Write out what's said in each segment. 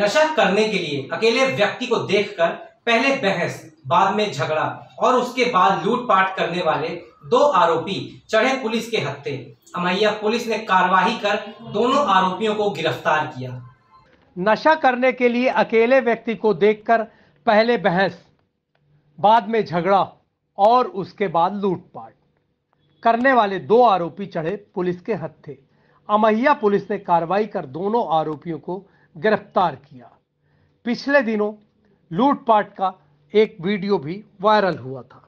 नशा करने के लिए अकेले व्यक्ति को देखकर पहले बहस बाद में झगड़ा और उसके बाद लूटपाट करने वाले दो आरोपी चढ़े पुलिस के हत्थे अमैया पुलिस ने कार्रवाई कर दोनों आरोपियों को गिरफ्तार किया नशा करने के लिए अकेले व्यक्ति को देखकर पहले बहस बाद में झगड़ा और उसके बाद लूटपाट करने वाले दो आरोपी चढ़े पुलिस के हत्थे अमैया पुलिस ने कार्रवाई कर दोनों आरोपियों को गिरफ्तार किया पिछले दिनों लूटपाट का एक वीडियो भी वायरल हुआ था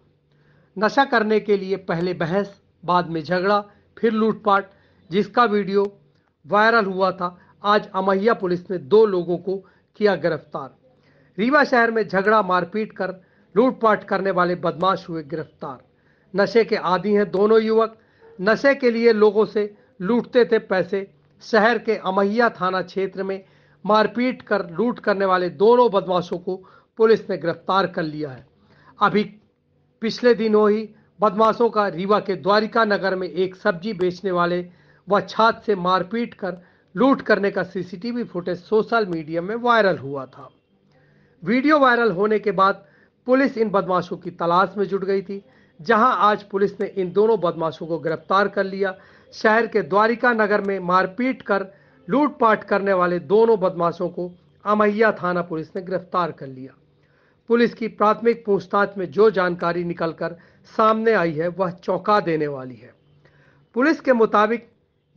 नशा करने के लिए पहले बहस बाद में झगड़ा फिर लूटपाट जिसका वीडियो वायरल हुआ था आज अमहिया पुलिस ने दो लोगों को किया गिरफ्तार रीवा शहर में झगड़ा मारपीट कर लूटपाट करने वाले बदमाश हुए गिरफ्तार नशे के आदि हैं दोनों युवक नशे के लिए लोगों से लूटते थे पैसे शहर के अमहिया थाना क्षेत्र में मारपीट कर लूट करने वाले दोनों बदमाशों को पुलिस ने गिरफ्तार कर लिया है अभी पिछले दिनों ही बदमाशों का रीवा के द्वारिका नगर में एक सब्जी बेचने वाले व छात से मारपीट कर लूट करने का सीसीटीवी फुटेज सोशल मीडिया में वायरल हुआ था वीडियो वायरल होने के बाद पुलिस इन बदमाशों की तलाश में जुट गई थी जहां आज पुलिस ने इन दोनों बदमाशों को गिरफ्तार कर लिया शहर के द्वारिका नगर में मारपीट कर लूटपाट करने वाले दोनों बदमाशों को अमैया थाना पुलिस ने गिरफ्तार कर लिया पुलिस की प्राथमिक पूछताछ में जो जानकारी निकलकर सामने आई है वह चौंका देने वाली है पुलिस के मुताबिक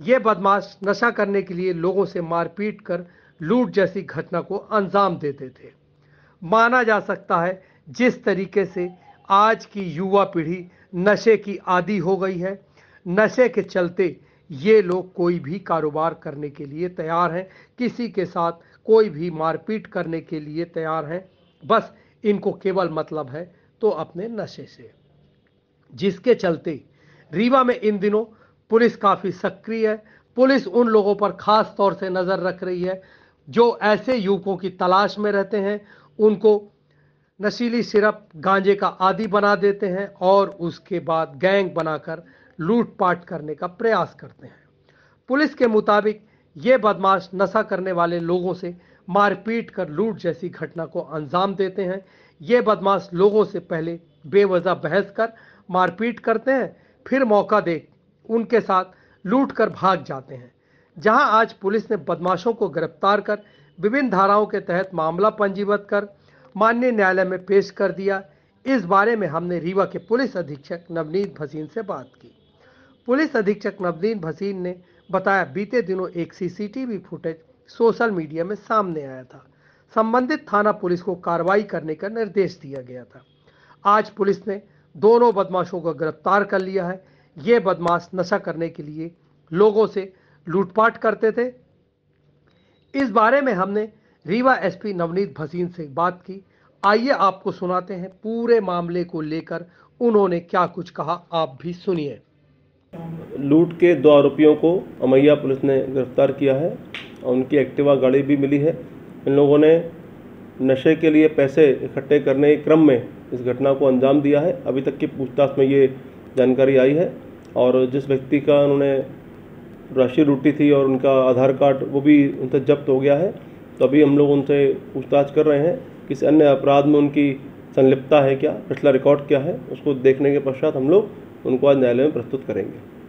ये बदमाश नशा करने के लिए लोगों से मारपीट कर लूट जैसी घटना को अंजाम देते थे माना जा सकता है जिस तरीके से आज की युवा पीढ़ी नशे की आदि हो गई है नशे के चलते ये लोग कोई भी कारोबार करने के लिए तैयार हैं किसी के साथ कोई भी मारपीट करने के लिए तैयार हैं बस इनको केवल मतलब है तो अपने नशे से जिसके चलते रीवा में इन दिनों पुलिस काफ़ी सक्रिय है पुलिस उन लोगों पर खास तौर से नज़र रख रही है जो ऐसे युवकों की तलाश में रहते हैं उनको नशीली सिरप गांजे का आदि बना देते हैं और उसके बाद गैंग बनाकर लूटपाट करने का प्रयास करते हैं पुलिस के मुताबिक ये बदमाश नशा करने वाले लोगों से मारपीट कर लूट जैसी घटना को अंजाम देते हैं ये बदमाश लोगों से पहले बेवजह बहस कर मारपीट करते हैं फिर मौका देख उनके साथ लूट कर भाग जाते हैं जहां आज पुलिस ने बदमाशों को गिरफ्तार कर विभिन्न धाराओं के तहत मामला पंजीबद्ध कर माननीय न्यायालय में पेश कर दिया इस बारे में हमने रीवा के पुलिस अधीक्षक नवनीत भसीन से बात की पुलिस अधीक्षक नवदीन भसीन ने बताया बीते दिनों एक सीसीटीवी फुटेज सोशल मीडिया में सामने आया था संबंधित थाना पुलिस को कार्रवाई करने का निर्देश दिया गया था आज पुलिस ने दोनों बदमाशों को गिरफ्तार कर लिया है ये बदमाश नशा करने के लिए लोगों से लूटपाट करते थे इस बारे में हमने रीवा एसपी नवनीत भसीन से बात की आइए आपको सुनाते हैं पूरे मामले को लेकर उन्होंने क्या कुछ कहा आप भी सुनिए लूट के दो आरोपियों को अमैया पुलिस ने गिरफ्तार किया है और उनकी एक्टिवा गाड़ी भी मिली है इन लोगों ने नशे के लिए पैसे इकट्ठे करने के क्रम में इस घटना को अंजाम दिया है अभी तक की पूछताछ में ये जानकारी आई है और जिस व्यक्ति का उन्होंने राशि लूटी थी और उनका आधार कार्ड वो भी उनसे जब्त हो गया है तो अभी हम लोग उनसे पूछताछ कर रहे हैं किसी अन्य अपराध में उनकी संलिप्तता है क्या पिछला रिकॉर्ड क्या है उसको देखने के पश्चात हम लोग उनको आज न्यायालय में प्रस्तुत करेंगे